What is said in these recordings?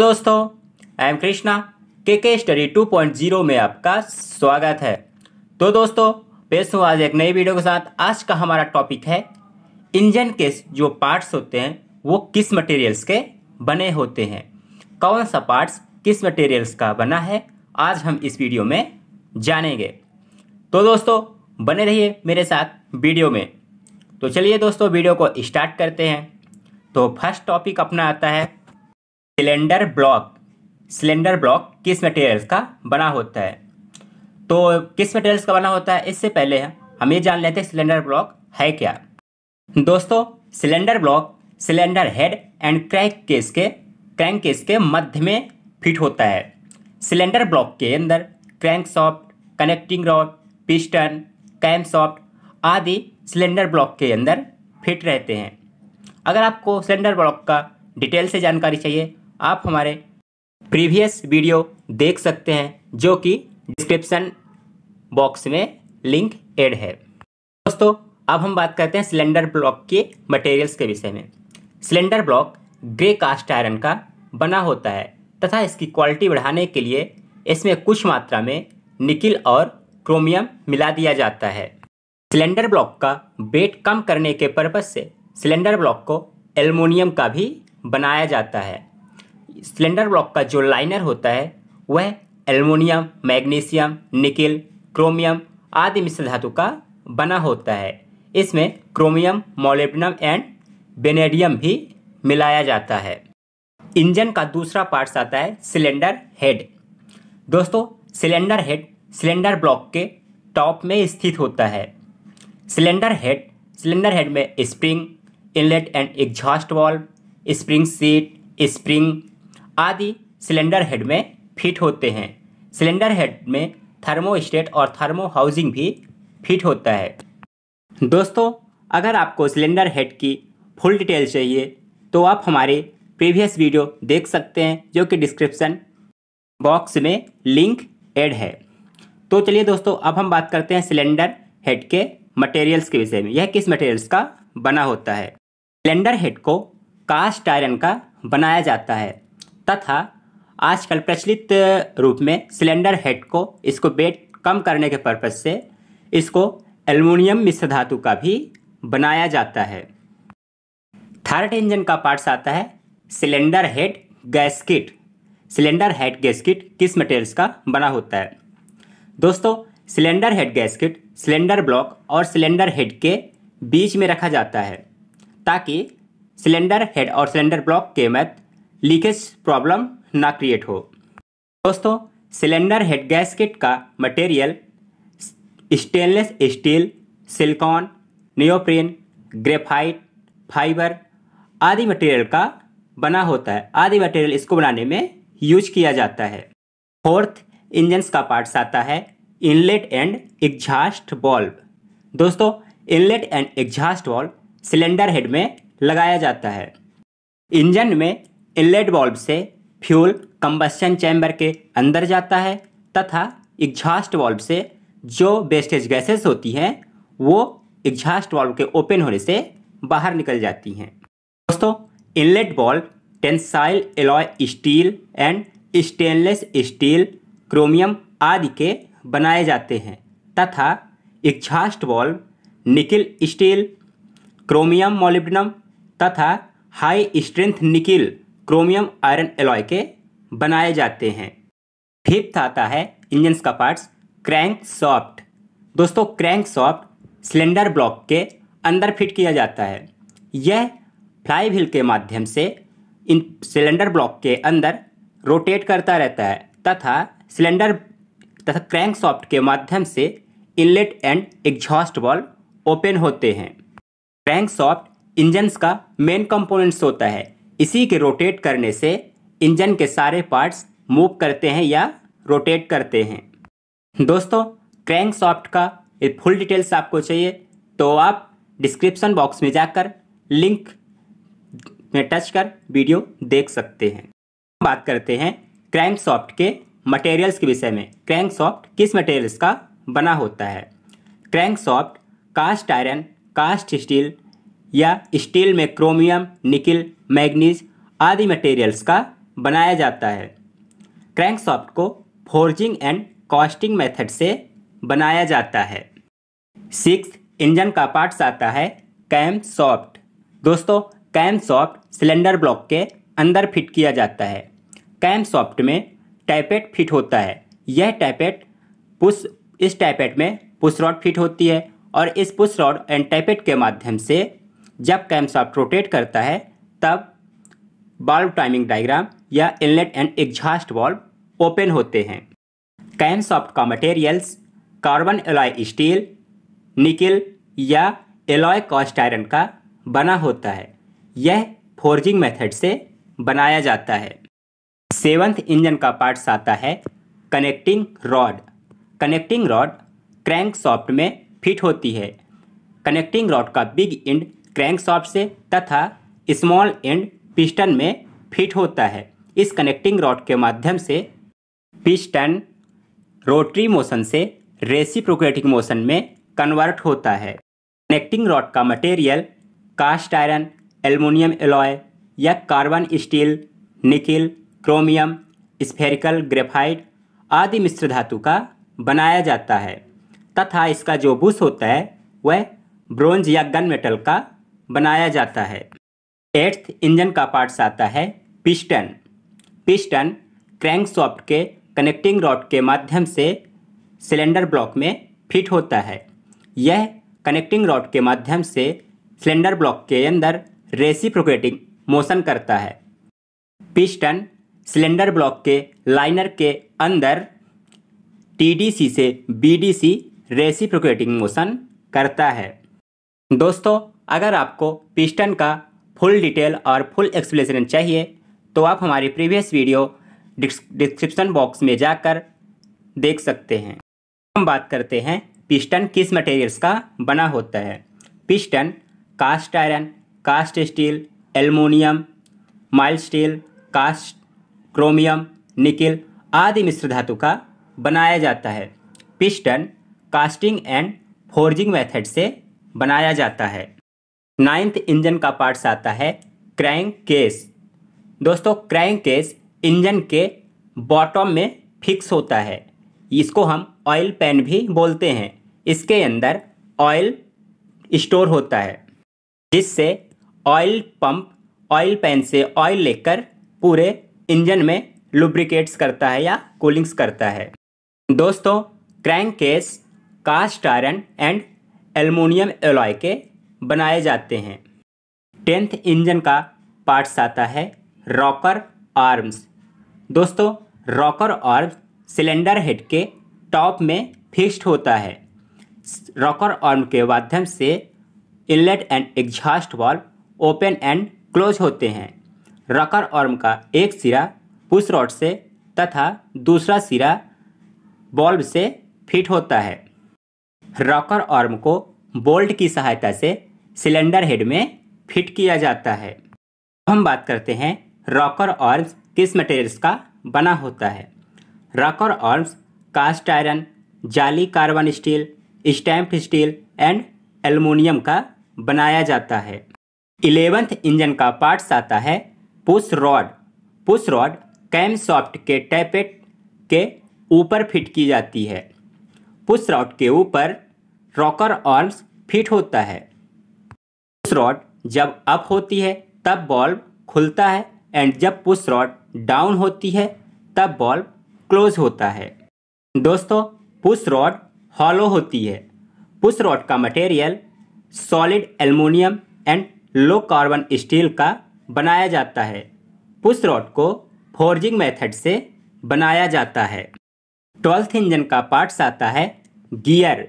दोस्तों I am Krishna के के स्टडी 2.0 में आपका स्वागत है तो दोस्तों पेश हूँ आज एक नई वीडियो के साथ आज का हमारा टॉपिक है इंजन के जो पार्ट्स होते हैं वो किस मटेरियल्स के बने होते हैं कौन सा पार्ट्स किस मटेरियल्स का बना है आज हम इस वीडियो में जानेंगे तो दोस्तों बने रहिए मेरे साथ वीडियो में तो चलिए दोस्तों वीडियो को स्टार्ट करते हैं तो फर्स्ट टॉपिक अपना आता है सिलेंडर ब्लॉक सिलेंडर ब्लॉक किस मटेरियल्स का बना होता है तो किस मटेरियल्स का बना होता है इससे पहले हम ये जान लेते हैं सिलेंडर ब्लॉक है क्या दोस्तों cylinder block cylinder head and crankcase के क्रैंक केस के मध्य में फिट होता है सिलेंडर ब्लॉक के अंदर crank shaft connecting rod piston cam shaft आदि सिलेंडर ब्लॉक के अंदर फिट रहते हैं अगर आपको सिलेंडर ब्लॉक का डिटेल से जानकारी चाहिए आप हमारे प्रीवियस वीडियो देख सकते हैं जो कि डिस्क्रिप्शन बॉक्स में लिंक एड है दोस्तों अब हम बात करते हैं सिलेंडर ब्लॉक के मटेरियल्स के विषय में cylinder block grey cast iron का बना होता है तथा इसकी क्वालिटी बढ़ाने के लिए इसमें कुछ मात्रा में निकिल और क्रोमियम मिला दिया जाता है सिलेंडर ब्लॉक का वेट कम करने के पर्पज से सिलेंडर ब्लॉक को एलमोनियम का भी बनाया जाता है सिलेंडर ब्लॉक का जो लाइनर होता है वह एल्युमिनियम मैग्नीशियम निकिल क्रोमियम आदि मिश्र धातु का बना होता है इसमें क्रोमियम मोलिब्डनम एंड बेनेडियम भी मिलाया जाता है इंजन का दूसरा पार्ट्स आता है सिलेंडर हेड दोस्तों सिलेंडर हेड सिलेंडर ब्लॉक के टॉप में स्थित होता है सिलेंडर हेड सिलेंडर हेड में spring inlet and exhaust valve spring seat spring आदि सिलेंडर हेड में फिट होते हैं सिलेंडर हेड में थर्मोस्टेट और थर्मो हाउसिंग भी फिट होता है दोस्तों अगर आपको सिलेंडर हेड की फुल डिटेल चाहिए तो आप हमारे प्रीवियस वीडियो देख सकते हैं जो कि डिस्क्रिप्शन बॉक्स में लिंक ऐड है तो चलिए दोस्तों अब हम बात करते हैं सिलेंडर हेड के मटेरियल्स के विषय में यह किस मटेरियल्स का बना होता है सिलेंडर हेड को कास्ट आयरन का बनाया जाता है तथा आजकल प्रचलित रूप में सिलेंडर हेड को इसको वेट कम करने के पर्पज से इसको एल्युमिनियम मिश्र धातु का भी बनाया जाता है थर्ड इंजन का पार्ट्स आता है cylinder head gasket cylinder head gasket किस मटेरियल्स का बना होता है दोस्तों cylinder head gasket cylinder block और सिलेंडर हेड के बीच में रखा जाता है ताकि सिलेंडर हेड और सिलेंडर ब्लॉक के मध्य लीकेज प्रॉब्लम ना क्रिएट हो दोस्तों सिलेंडर हेड गैसकेट का material stainless steel silicon neoprene graphite fibre आदि मटेरियल का बना होता है आदि मटेरियल इसको बनाने में यूज किया जाता है फोर्थ इंजन्स का पार्ट्स आता है इनलेट एंड एग्जास्ट बॉल्ब दोस्तों इनलेट एंड एग्जास्ट बॉल्ब सिलेंडर हेड में लगाया जाता है इंजन में इनलेट बॉल्ब से फ्यूल कंबस्टन चैम्बर के अंदर जाता है तथा एग्जास्ट वॉल्व से जो वेस्टेज गैसेस होती हैं वो एग्जास्ट वॉल्व के ओपन होने से बाहर निकल जाती हैं दोस्तों इनलेट बॉल्ब tensile alloy steel and stainless steel chromium आदि के बनाए जाते हैं तथा exhaust valve nickel steel chromium molybdenum तथा high strength nickel chromium iron alloy के बनाए जाते हैं फिफ्थ आता है इंजन्स का पार्ट्स क्रैंक सॉफ्ट दोस्तों क्रैंक सॉफ्ट सिलेंडर ब्लॉक के अंदर फिट किया जाता है यह फ्लाई व्हील के माध्यम से इन सिलेंडर ब्लॉक के अंदर रोटेट करता रहता है तथा सिलेंडर तथा क्रैंक सॉफ्ट के माध्यम से inlet and exhaust valve open होते हैं क्रैंक सॉफ्ट इंजन्स का मेन कंपोनेंट्स होता है इसी के रोटेट करने से इंजन के सारे पार्ट्स मूव करते हैं या रोटेट करते हैं दोस्तों क्रैंक सॉफ्ट का फुल डिटेल्स आपको चाहिए तो आप डिस्क्रिप्शन बॉक्स में जाकर लिंक में टच कर वीडियो देख सकते हैं बात करते हैं क्रैंक सॉफ्ट के मटेरियल्स के विषय में क्रैंक सॉफ्ट किस मटेरियल्स का बना होता है crank shaft cast iron cast steel या स्टील में क्रोमियम निकिल मैग्नीज आदि मटेरियल्स का बनाया जाता है सॉफ्ट को फोर्जिंग एंड कॉस्टिंग मेथड से बनाया जाता है सिक्स इंजन का पार्ट्स आता है कैम सॉफ्ट दोस्तों कैम सॉफ्ट सिलेंडर ब्लॉक के अंदर फिट किया जाता है कैम सॉफ्ट में टैपेट फिट होता है यह टैपेट पुश इस टैपेट में पुश रॉड फिट होती है और इस पुश रॉड एंड टैपेट के माध्यम से जब कैमशाफ्ट रोटेट करता है तब बाल्ब टाइमिंग डायग्राम या इनलेट एंड एग्जास्ट बॉल्ब ओपन होते हैं सॉफ्ट का materials carbon alloy steel nickel या एलॉय कॉस्ट आयरन का बना होता है यह फोर्जिंग मेथड से बनाया जाता है सेवन्थ इंजन का पार्ट्स आता है connecting rod connecting rod crank shaft में फिट होती है कनेक्टिंग रॉड का बिग इंड शॉप से तथा स्मॉल एंड पिस्टन में फिट होता है इस कनेक्टिंग रॉड के माध्यम से पिस्टन रोटरी मोशन से रेसिप्रोकेटिंग मोशन में कन्वर्ट होता है कनेक्टिंग रॉड का material cast iron aluminium alloy या carbon steel nickel chromium spherical graphite आदि मिश्र धातु का बनाया जाता है तथा इसका जो बुश होता है वह ब्रोंज या गन मेटल का बनाया जाता है एट्थ इंजन का पार्ट्स आता है पिस्टन पिस्टन क्रैंक सॉफ्ट के कनेक्टिंग रॉड के माध्यम से सिलेंडर ब्लॉक में फिट होता है यह कनेक्टिंग रॉड के माध्यम से सिलेंडर ब्लॉक के अंदर रेसी प्रोकेटिंग मोशन करता है पिस्टन सिलेंडर ब्लॉक के लाइनर के अंदर टीडीसी से बीडीसी प्रोकेटिंग मोशन करता है दोस्तों अगर आपको पिस्टन का फुल डिटेल और फुल एक्सप्लेनेशन चाहिए तो आप हमारी प्रीवियस वीडियो डिस्क्रिप्शन बॉक्स में जाकर देख सकते हैं हम बात करते हैं पिस्टन किस मटेरियल्स का बना होता है piston cast iron cast steel aluminium mild steel cast chromium nickel आदि मिश्र धातु का बनाया जाता है piston casting and forging method से बनाया जाता है नाइन्थ इंजन का पार्ट्स आता है क्रैंक केस दोस्तों क्रैंक केस इंजन के बॉटम में फिक्स होता है इसको हम ऑयल पैन भी बोलते हैं इसके अंदर ऑयल स्टोर होता है जिससे ऑयल पंप ऑयल पैन से ऑयल लेकर पूरे इंजन में लुब्रिकेट्स करता है या कूलिंग्स करता है दोस्तों crank case cast iron and aluminium alloy के बनाए जाते हैं टेंथ इंजन का पार्ट्स आता है रॉकर आर्म्स दोस्तों रॉकर आर्म्स सिलेंडर हेड के टॉप में फिक्स्ड होता है रॉकर आर्म के माध्यम से inlet and exhaust valve open and close होते हैं रॉकर आर्म का एक सिरा पुश रॉड से तथा दूसरा सिरा बॉल्ब से फिट होता है रॉकर आर्म को बोल्ट की सहायता से सिलेंडर हेड में फिट किया जाता है हम बात करते हैं रॉकर ऑर्म्स किस मटेरियल्स का बना होता है रॉकर ऑर्म्स कास्ट आयरन जाली carbon steel stamped steel and aluminium का बनाया जाता है इलेवेंथ इंजन का पार्ट्स आता है push rod push rod cam shaft के टैपेट के ऊपर फिट की जाती है पुश रॉड के ऊपर रॉकर ऑर्म्स फिट होता है रॉड जब अप होती है तब बॉल्ब खुलता है एंड जब पुश रॉड डाउन होती है तब बॉल्ब क्लोज होता है दोस्तों पुश रॉड हॉलो होती है पुश रॉड का material solid aluminium and low carbon steel का बनाया जाता है पुश रॉड को फोर्जिंग मेथड से बनाया जाता है ट्वेल्थ इंजन का पार्ट्स आता है गियर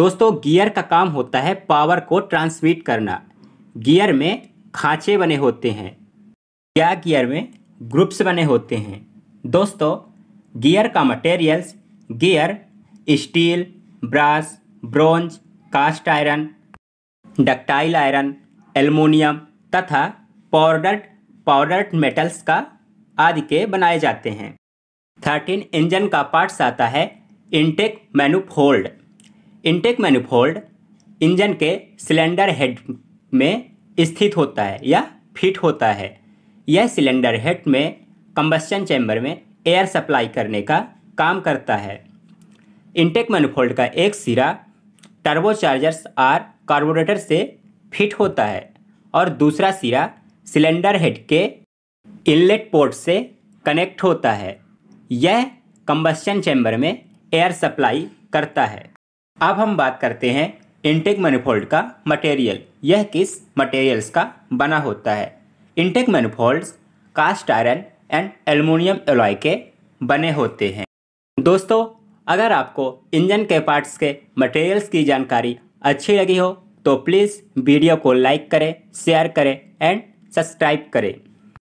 दोस्तों गियर का काम होता है पावर को ट्रांसमिट करना गियर में खाँचे बने होते हैं या गियर में ग्रुप्स बने होते हैं दोस्तों गियर का materials gear steel brass bronze cast iron ductile iron aluminium तथा पाउडर्ड पाउडर्ड मेटल्स का आदि के बनाए जाते हैं थर्टीन इंजन का पार्ट्स आता है intake manifold intake manifold engine के सिलेंडर हेड में स्थित होता है या फिट होता है यह सिलेंडर हेड में कंबस्चन चैम्बर में एयर सप्लाई करने का काम करता है इंटेक मैनफोल्ड का एक सिरा टर्बोचार्जर्स आर कार्बोरेटर से फिट होता है और दूसरा सिरा सिलेंडर हेड के इनलेट पोर्ट से कनेक्ट होता है यह कंबस्चन चैम्बर में एयर सप्लाई करता है अब हम बात करते हैं इंटेक मैनिफोल्ड का मटेरियल यह किस मटेरियल्स का बना होता है intake manifolds cast iron and aluminium alloy के बने होते हैं दोस्तों अगर आपको इंजन के पार्ट्स के मटेरियल्स की जानकारी अच्छी लगी हो तो प्लीज़ वीडियो को लाइक करें शेयर करें एंड सब्सक्राइब करें